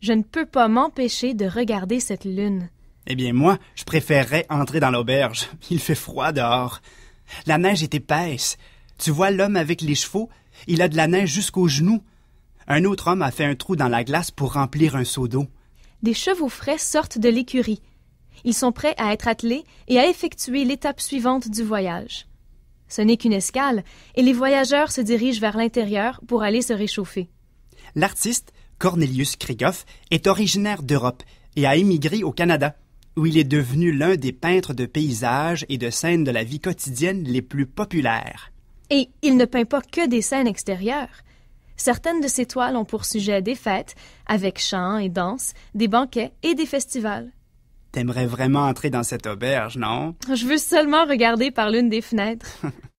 Je ne peux pas m'empêcher de regarder cette lune. Eh bien, moi, je préférerais entrer dans l'auberge. Il fait froid dehors. La neige est épaisse. Tu vois l'homme avec les chevaux? Il a de la neige jusqu'aux genoux. Un autre homme a fait un trou dans la glace pour remplir un seau d'eau. Des chevaux frais sortent de l'écurie. Ils sont prêts à être attelés et à effectuer l'étape suivante du voyage. Ce n'est qu'une escale, et les voyageurs se dirigent vers l'intérieur pour aller se réchauffer. L'artiste Cornelius Krigoff, est originaire d'Europe et a émigré au Canada, où il est devenu l'un des peintres de paysages et de scènes de la vie quotidienne les plus populaires. Et il ne peint pas que des scènes extérieures. Certaines de ses toiles ont pour sujet des fêtes, avec chants et danses, des banquets et des festivals. T'aimerais vraiment entrer dans cette auberge, non? Je veux seulement regarder par l'une des fenêtres.